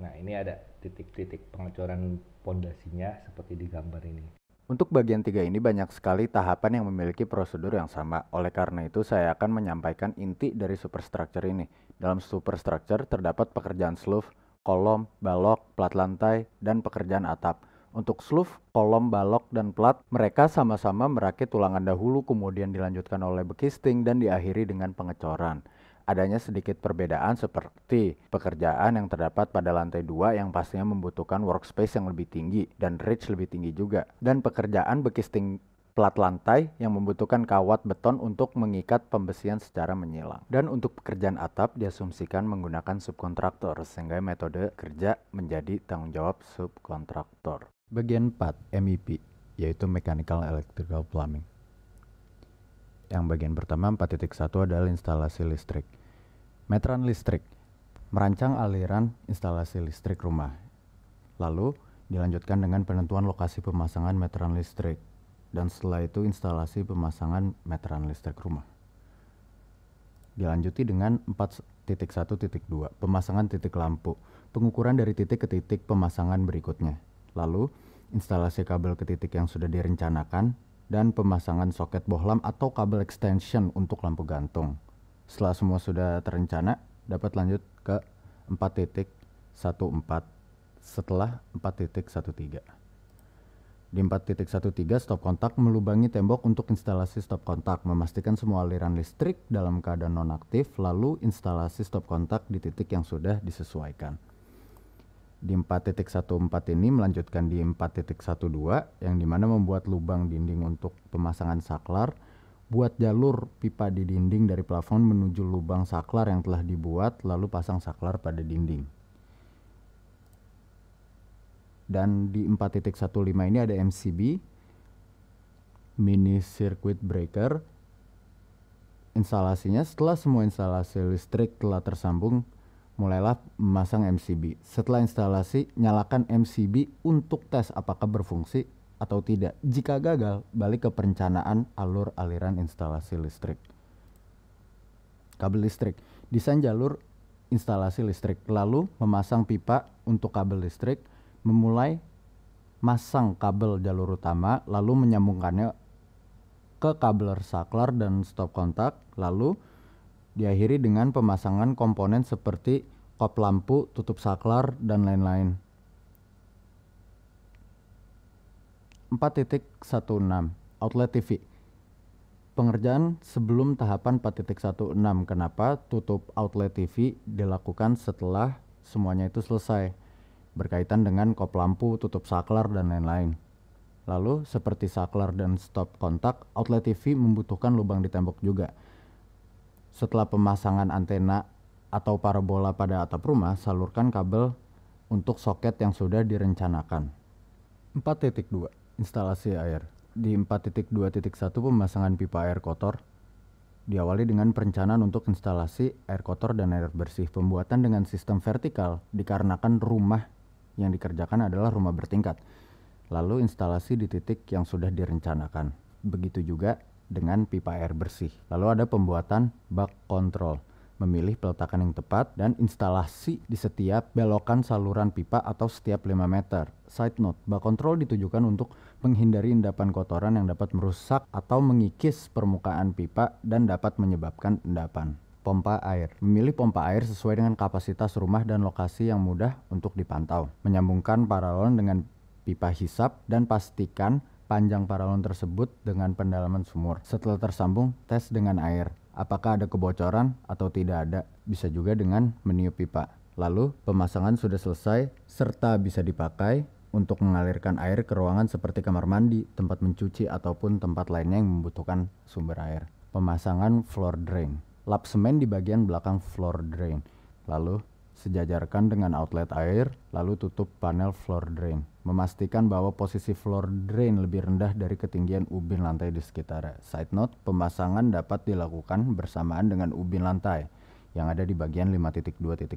nah ini ada titik-titik pengecoran pondasinya seperti di gambar ini untuk bagian tiga ini banyak sekali tahapan yang memiliki prosedur yang sama. Oleh karena itu, saya akan menyampaikan inti dari superstructure ini. Dalam superstructure terdapat pekerjaan sloof, kolom, balok, plat lantai, dan pekerjaan atap. Untuk sluf, kolom, balok, dan plat, mereka sama-sama merakit tulangan dahulu kemudian dilanjutkan oleh bekisting dan diakhiri dengan pengecoran. Adanya sedikit perbedaan seperti pekerjaan yang terdapat pada lantai dua yang pastinya membutuhkan workspace yang lebih tinggi dan reach lebih tinggi juga. Dan pekerjaan bekisting plat lantai yang membutuhkan kawat beton untuk mengikat pembesian secara menyilang. Dan untuk pekerjaan atap diasumsikan menggunakan subkontraktor sehingga metode kerja menjadi tanggung jawab subkontraktor. Bagian 4 MEP yaitu Mechanical Electrical Plumbing. Yang bagian pertama 4.1 adalah instalasi listrik. meteran listrik merancang aliran instalasi listrik rumah. Lalu dilanjutkan dengan penentuan lokasi pemasangan meteran listrik dan setelah itu instalasi pemasangan meteran listrik rumah. Dilanjuti dengan 4.1.2 pemasangan titik lampu, pengukuran dari titik ke titik pemasangan berikutnya. Lalu, instalasi kabel ke titik yang sudah direncanakan dan pemasangan soket bohlam atau kabel extension untuk lampu gantung. Setelah semua sudah terencana, dapat lanjut ke 4.14 setelah 4.13. Di 4.13 stop kontak melubangi tembok untuk instalasi stop kontak, memastikan semua aliran listrik dalam keadaan nonaktif, lalu instalasi stop kontak di titik yang sudah disesuaikan di 4.14 ini melanjutkan di 4.12 yang dimana membuat lubang dinding untuk pemasangan saklar buat jalur pipa di dinding dari plafon menuju lubang saklar yang telah dibuat lalu pasang saklar pada dinding dan di 4.15 ini ada MCB mini circuit breaker instalasinya setelah semua instalasi listrik telah tersambung mulailah memasang MCB. Setelah instalasi, nyalakan MCB untuk tes apakah berfungsi atau tidak. Jika gagal, balik ke perencanaan alur aliran instalasi listrik. Kabel listrik. Desain jalur instalasi listrik, lalu memasang pipa untuk kabel listrik, memulai masang kabel jalur utama, lalu menyambungkannya ke kabel saklar dan stop kontak, lalu Diakhiri dengan pemasangan komponen seperti kop lampu, tutup saklar, dan lain-lain. 4.16 Outlet TV Pengerjaan sebelum tahapan 4.16 kenapa tutup outlet TV dilakukan setelah semuanya itu selesai berkaitan dengan kop lampu, tutup saklar, dan lain-lain. Lalu, seperti saklar dan stop kontak, outlet TV membutuhkan lubang di tembok juga. Setelah pemasangan antena atau parabola pada atap rumah, salurkan kabel untuk soket yang sudah direncanakan. 4.2 Instalasi air Di 4.2.1 pemasangan pipa air kotor diawali dengan perencanaan untuk instalasi air kotor dan air bersih. Pembuatan dengan sistem vertikal dikarenakan rumah yang dikerjakan adalah rumah bertingkat. Lalu instalasi di titik yang sudah direncanakan. Begitu juga dengan pipa air bersih. Lalu ada pembuatan bak kontrol memilih peletakan yang tepat dan instalasi di setiap belokan saluran pipa atau setiap 5 meter. Side note, bak kontrol ditujukan untuk menghindari endapan kotoran yang dapat merusak atau mengikis permukaan pipa dan dapat menyebabkan endapan. Pompa air. Memilih pompa air sesuai dengan kapasitas rumah dan lokasi yang mudah untuk dipantau. Menyambungkan paralon dengan pipa hisap dan pastikan panjang paralon tersebut dengan pendalaman sumur. Setelah tersambung, tes dengan air. Apakah ada kebocoran atau tidak ada? Bisa juga dengan meniup pipa. Lalu, pemasangan sudah selesai serta bisa dipakai untuk mengalirkan air ke ruangan seperti kamar mandi, tempat mencuci, ataupun tempat lainnya yang membutuhkan sumber air. Pemasangan floor drain. Lap semen di bagian belakang floor drain. Lalu, sejajarkan dengan outlet air, lalu tutup panel floor drain memastikan bahwa posisi floor drain lebih rendah dari ketinggian ubin lantai di sekitar. Side note, pemasangan dapat dilakukan bersamaan dengan ubin lantai yang ada di bagian 5.2.4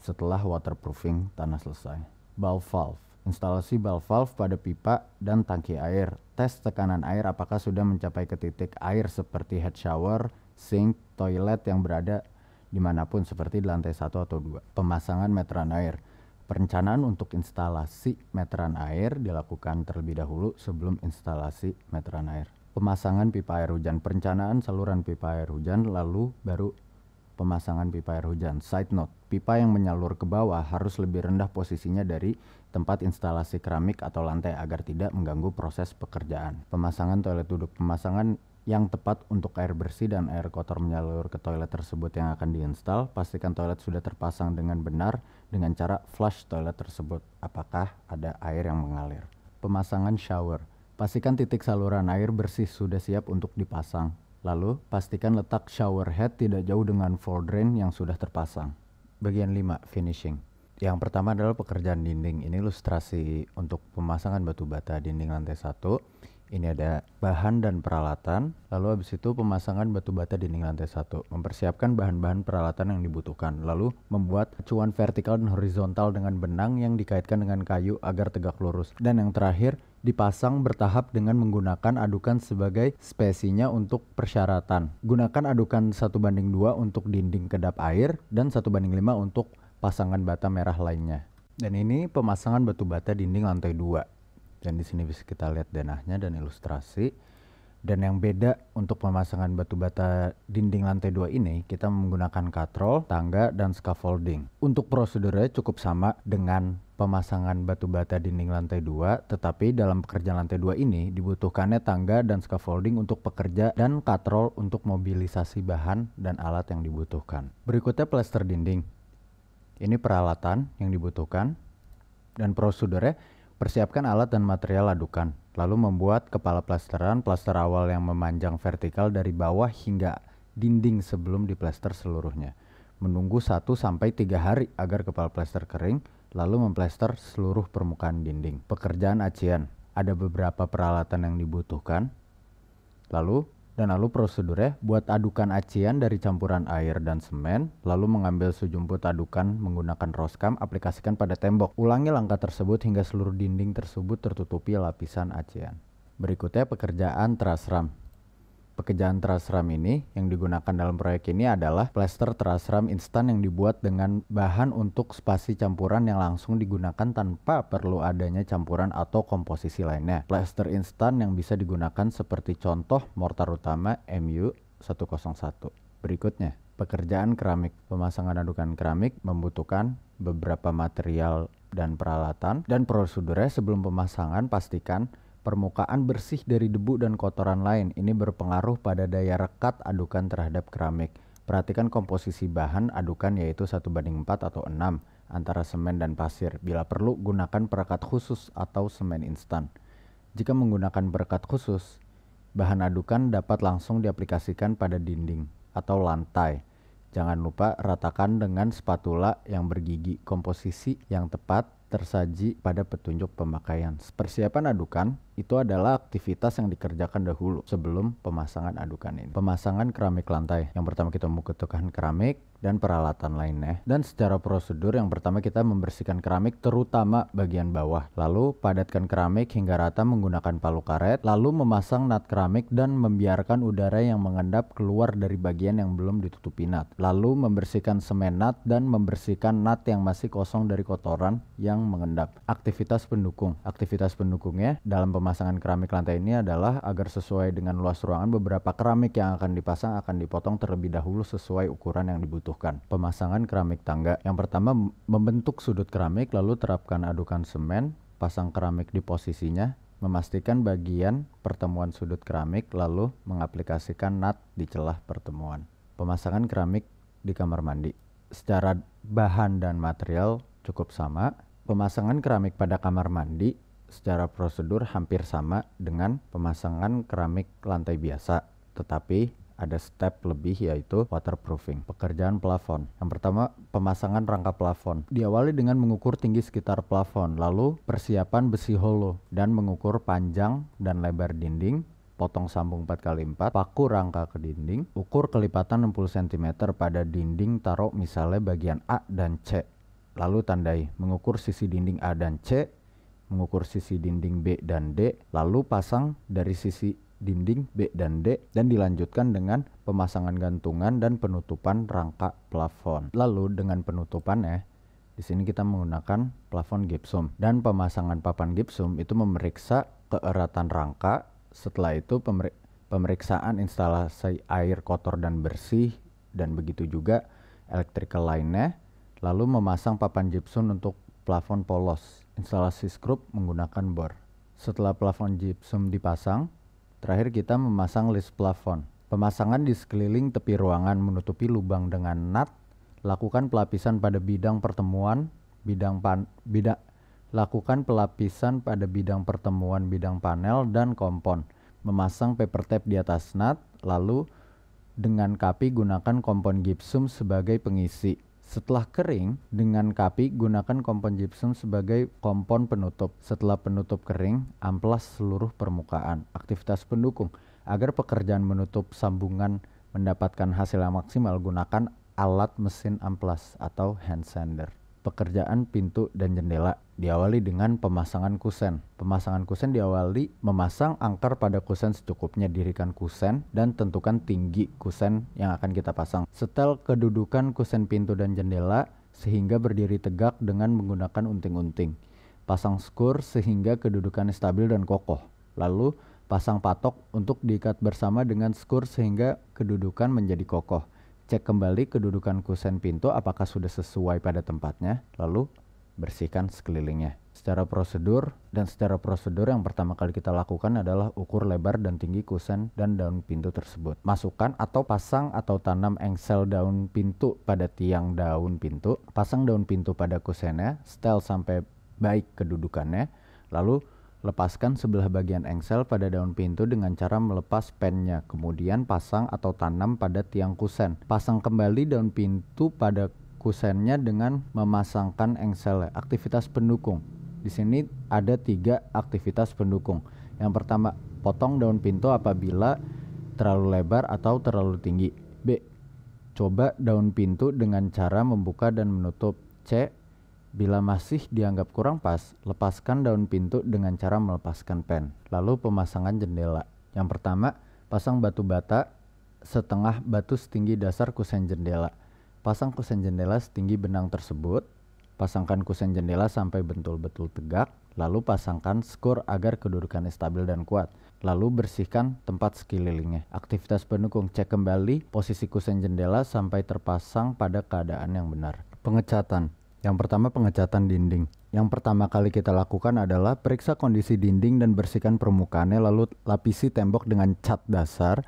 setelah waterproofing tanah selesai. Bulb valve. Instalasi bulb valve pada pipa dan tangki air. Tes tekanan air apakah sudah mencapai ke titik air seperti head shower, sink, toilet yang berada dimanapun seperti di lantai 1 atau 2. Pemasangan meteran air Perencanaan untuk instalasi meteran air dilakukan terlebih dahulu sebelum instalasi meteran air. Pemasangan pipa air hujan, perencanaan saluran pipa air hujan, lalu baru pemasangan pipa air hujan. Side note, pipa yang menyalur ke bawah harus lebih rendah posisinya dari tempat instalasi keramik atau lantai agar tidak mengganggu proses pekerjaan. Pemasangan toilet duduk, pemasangan yang tepat untuk air bersih dan air kotor menyalur ke toilet tersebut yang akan diinstal. Pastikan toilet sudah terpasang dengan benar dengan cara flush toilet tersebut apakah ada air yang mengalir. Pemasangan shower. Pastikan titik saluran air bersih sudah siap untuk dipasang. Lalu, pastikan letak shower head tidak jauh dengan floor drain yang sudah terpasang. Bagian 5, finishing. Yang pertama adalah pekerjaan dinding. Ini ilustrasi untuk pemasangan batu bata dinding lantai 1 ini ada bahan dan peralatan, lalu habis itu pemasangan batu bata dinding lantai satu. Mempersiapkan bahan-bahan peralatan yang dibutuhkan, lalu membuat acuan vertikal dan horizontal dengan benang yang dikaitkan dengan kayu agar tegak lurus. Dan yang terakhir, dipasang bertahap dengan menggunakan adukan sebagai spesinya untuk persyaratan. Gunakan adukan satu banding dua untuk dinding kedap air dan satu banding 5 untuk pasangan bata merah lainnya. Dan ini pemasangan batu bata dinding lantai 2 dan di sini bisa kita lihat denahnya dan ilustrasi dan yang beda untuk pemasangan batu bata dinding lantai 2 ini kita menggunakan katrol, tangga dan scaffolding. Untuk prosedurnya cukup sama dengan pemasangan batu bata dinding lantai 2, tetapi dalam pekerjaan lantai 2 ini dibutuhkannya tangga dan scaffolding untuk pekerja dan katrol untuk mobilisasi bahan dan alat yang dibutuhkan. Berikutnya plester dinding. Ini peralatan yang dibutuhkan dan prosedurnya Persiapkan alat dan material adukan, lalu membuat kepala plasteran plaster awal yang memanjang vertikal dari bawah hingga dinding sebelum diplester seluruhnya. Menunggu 1 sampai 3 hari agar kepala plester kering, lalu memplester seluruh permukaan dinding. Pekerjaan acian, ada beberapa peralatan yang dibutuhkan. Lalu dan lalu prosedurnya buat adukan acian dari campuran air dan semen, lalu mengambil sejumput adukan menggunakan roskam, aplikasikan pada tembok. Ulangi langkah tersebut hingga seluruh dinding tersebut tertutupi lapisan acian. Berikutnya pekerjaan trasram pekerjaan terasram ini yang digunakan dalam proyek ini adalah plester terasram instan yang dibuat dengan bahan untuk spasi campuran yang langsung digunakan tanpa perlu adanya campuran atau komposisi lainnya. Plester instan yang bisa digunakan seperti contoh mortar utama MU 101. Berikutnya, pekerjaan keramik. Pemasangan adukan keramik membutuhkan beberapa material dan peralatan dan prosedurnya sebelum pemasangan pastikan Permukaan bersih dari debu dan kotoran lain ini berpengaruh pada daya rekat adukan terhadap keramik. Perhatikan komposisi bahan adukan yaitu 1 banding 4 atau 6 antara semen dan pasir. Bila perlu, gunakan perekat khusus atau semen instan. Jika menggunakan perekat khusus, bahan adukan dapat langsung diaplikasikan pada dinding atau lantai. Jangan lupa ratakan dengan spatula yang bergigi. Komposisi yang tepat tersaji pada petunjuk pemakaian. Persiapan adukan itu adalah aktivitas yang dikerjakan dahulu sebelum pemasangan adukan ini. Pemasangan keramik lantai, yang pertama kita membutuhkan keramik dan peralatan lainnya. Dan secara prosedur yang pertama kita membersihkan keramik terutama bagian bawah. Lalu padatkan keramik hingga rata menggunakan palu karet, lalu memasang nat keramik dan membiarkan udara yang mengendap keluar dari bagian yang belum ditutupi nat. Lalu membersihkan semen nat dan membersihkan nat yang masih kosong dari kotoran yang mengendap. Aktivitas pendukung. Aktivitas pendukungnya dalam pemasangan pemasangan keramik lantai ini adalah agar sesuai dengan luas ruangan beberapa keramik yang akan dipasang akan dipotong terlebih dahulu sesuai ukuran yang dibutuhkan. Pemasangan keramik tangga. Yang pertama membentuk sudut keramik lalu terapkan adukan semen, pasang keramik di posisinya, memastikan bagian pertemuan sudut keramik lalu mengaplikasikan nat di celah pertemuan. Pemasangan keramik di kamar mandi. Secara bahan dan material cukup sama. Pemasangan keramik pada kamar mandi secara prosedur hampir sama dengan pemasangan keramik lantai biasa, tetapi ada step lebih yaitu waterproofing, pekerjaan plafon. Yang pertama, pemasangan rangka plafon. Diawali dengan mengukur tinggi sekitar plafon, lalu persiapan besi hollow dan mengukur panjang dan lebar dinding, potong sambung 4x4, paku rangka ke dinding, ukur kelipatan 60 cm pada dinding taruh misalnya bagian A dan C. Lalu tandai mengukur sisi dinding A dan C mengukur sisi dinding B dan D, lalu pasang dari sisi dinding B dan D dan dilanjutkan dengan pemasangan gantungan dan penutupan rangka plafon. Lalu dengan penutupan ya, di sini kita menggunakan plafon gipsum dan pemasangan papan gipsum itu memeriksa keeratan rangka. Setelah itu pemeri pemeriksaan instalasi air kotor dan bersih dan begitu juga electrical lainnya. Lalu memasang papan gipsum untuk plafon polos instalasi skrup menggunakan bor. Setelah plafon gypsum dipasang, terakhir kita memasang list plafon. Pemasangan di sekeliling tepi ruangan menutupi lubang dengan nat. Lakukan pelapisan pada bidang pertemuan, bidang pan, bidang lakukan pelapisan pada bidang pertemuan bidang panel dan kompon. Memasang paper tape di atas nat, lalu dengan kapi gunakan kompon gypsum sebagai pengisi. Setelah kering, dengan kapi gunakan kompon gypsum sebagai kompon penutup. Setelah penutup kering, amplas seluruh permukaan. Aktivitas pendukung agar pekerjaan menutup sambungan mendapatkan hasil yang maksimal gunakan alat mesin amplas atau hand sander. Pekerjaan pintu dan jendela diawali dengan pemasangan kusen. Pemasangan kusen diawali memasang angker pada kusen secukupnya, dirikan kusen dan tentukan tinggi kusen yang akan kita pasang. Setel kedudukan kusen pintu dan jendela sehingga berdiri tegak dengan menggunakan unting-unting. Pasang skur sehingga kedudukan stabil dan kokoh. Lalu pasang patok untuk diikat bersama dengan skur sehingga kedudukan menjadi kokoh. Cek kembali kedudukan kusen pintu apakah sudah sesuai pada tempatnya, lalu bersihkan sekelilingnya. Secara prosedur dan secara prosedur yang pertama kali kita lakukan adalah ukur lebar dan tinggi kusen dan daun pintu tersebut. Masukkan atau pasang atau tanam engsel daun pintu pada tiang daun pintu, pasang daun pintu pada kusennya, setel sampai baik kedudukannya, lalu Lepaskan sebelah bagian engsel pada daun pintu dengan cara melepas pennya, kemudian pasang atau tanam pada tiang kusen. Pasang kembali daun pintu pada kusennya dengan memasangkan engsel aktivitas pendukung di sini ada tiga aktivitas pendukung yang pertama potong daun pintu apabila terlalu lebar atau terlalu tinggi B coba daun pintu dengan cara membuka dan menutup C Bila masih dianggap kurang pas, lepaskan daun pintu dengan cara melepaskan pen. Lalu pemasangan jendela. Yang pertama, pasang batu bata setengah batu setinggi dasar kusen jendela. Pasang kusen jendela setinggi benang tersebut, pasangkan kusen jendela sampai betul-betul tegak, lalu pasangkan skor agar kedudukannya stabil dan kuat. Lalu bersihkan tempat sekelilingnya. Aktivitas pendukung cek kembali posisi kusen jendela sampai terpasang pada keadaan yang benar. Pengecatan. Yang pertama pengecatan dinding. Yang pertama kali kita lakukan adalah periksa kondisi dinding dan bersihkan permukaannya lalu lapisi tembok dengan cat dasar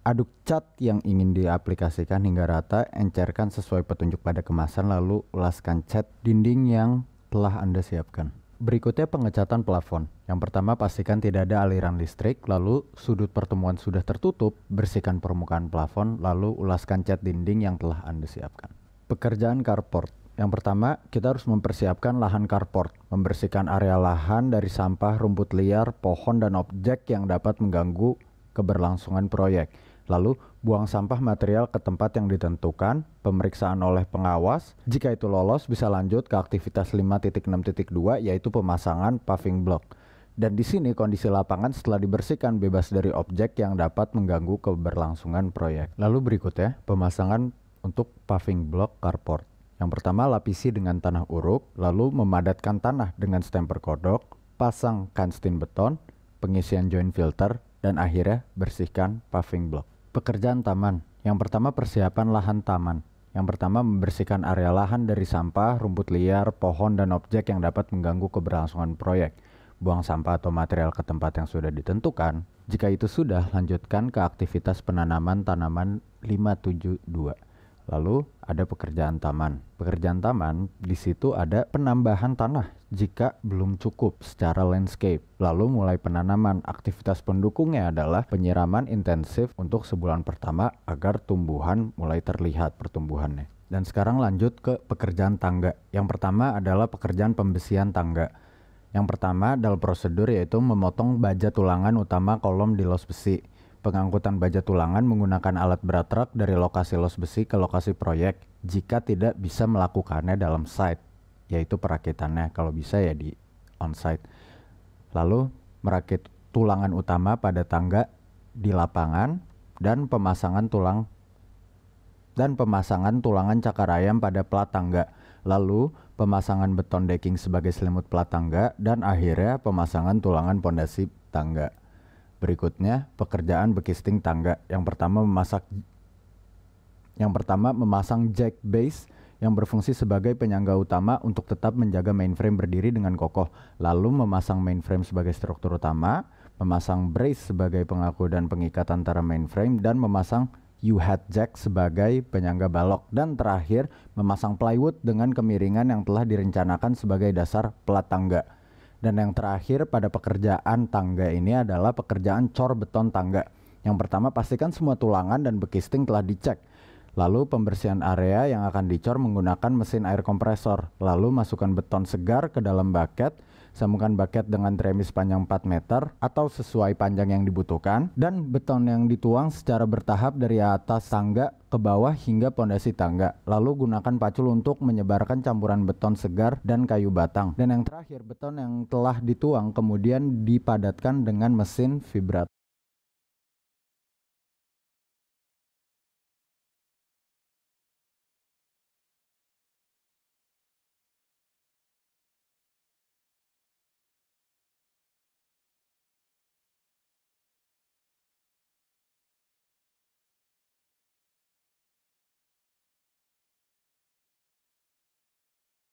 Aduk cat yang ingin diaplikasikan hingga rata, encerkan sesuai petunjuk pada kemasan lalu ulaskan cat dinding yang telah Anda siapkan. Berikutnya pengecatan plafon. Yang pertama pastikan tidak ada aliran listrik, lalu sudut pertemuan sudah tertutup, bersihkan permukaan plafon, lalu ulaskan cat dinding yang telah Anda siapkan. Pekerjaan carport. Yang pertama, kita harus mempersiapkan lahan carport, membersihkan area lahan dari sampah, rumput liar, pohon, dan objek yang dapat mengganggu keberlangsungan proyek. Lalu, buang sampah material ke tempat yang ditentukan, pemeriksaan oleh pengawas. Jika itu lolos, bisa lanjut ke aktivitas 5.6.2 yaitu pemasangan paving block. Dan di sini kondisi lapangan setelah dibersihkan bebas dari objek yang dapat mengganggu keberlangsungan proyek. Lalu berikutnya, pemasangan untuk paving block carport. Yang pertama lapisi dengan tanah uruk, lalu memadatkan tanah dengan stemper kodok, pasang kanstin beton, pengisian joint filter, dan akhirnya bersihkan paving block. Pekerjaan taman. Yang pertama persiapan lahan taman. Yang pertama membersihkan area lahan dari sampah, rumput liar, pohon dan objek yang dapat mengganggu keberlangsungan proyek. Buang sampah atau material ke tempat yang sudah ditentukan. Jika itu sudah, lanjutkan ke aktivitas penanaman tanaman 572. Lalu ada pekerjaan taman. Pekerjaan taman di situ ada penambahan tanah jika belum cukup secara landscape. Lalu mulai penanaman. Aktivitas pendukungnya adalah penyiraman intensif untuk sebulan pertama agar tumbuhan mulai terlihat pertumbuhannya. Dan sekarang lanjut ke pekerjaan tangga. Yang pertama adalah pekerjaan pembesian tangga. Yang pertama dalam prosedur yaitu memotong baja tulangan utama kolom di los besi pengangkutan baja tulangan menggunakan alat berat truk dari lokasi los besi ke lokasi proyek jika tidak bisa melakukannya dalam site, yaitu perakitannya. Kalau bisa ya di on-site. Lalu merakit tulangan utama pada tangga di lapangan dan pemasangan tulang dan pemasangan tulangan cakar ayam pada plat tangga. Lalu pemasangan beton decking sebagai selimut plat tangga dan akhirnya pemasangan tulangan pondasi tangga. Berikutnya, pekerjaan bekisting tangga. Yang pertama memasak yang pertama memasang jack base yang berfungsi sebagai penyangga utama untuk tetap menjaga mainframe berdiri dengan kokoh, lalu memasang mainframe sebagai struktur utama, memasang brace sebagai pengaku dan pengikat antara mainframe, dan memasang U-head jack sebagai penyangga balok, dan terakhir memasang plywood dengan kemiringan yang telah direncanakan sebagai dasar pelat tangga. Dan yang terakhir pada pekerjaan tangga ini adalah pekerjaan cor beton tangga. Yang pertama pastikan semua tulangan dan bekisting telah dicek. Lalu pembersihan area yang akan dicor menggunakan mesin air kompresor. Lalu masukkan beton segar ke dalam bucket sambungkan baket dengan tremis panjang 4 meter atau sesuai panjang yang dibutuhkan, dan beton yang dituang secara bertahap dari atas tangga ke bawah hingga pondasi tangga. Lalu gunakan pacul untuk menyebarkan campuran beton segar dan kayu batang. Dan yang terakhir, beton yang telah dituang kemudian dipadatkan dengan mesin vibrat.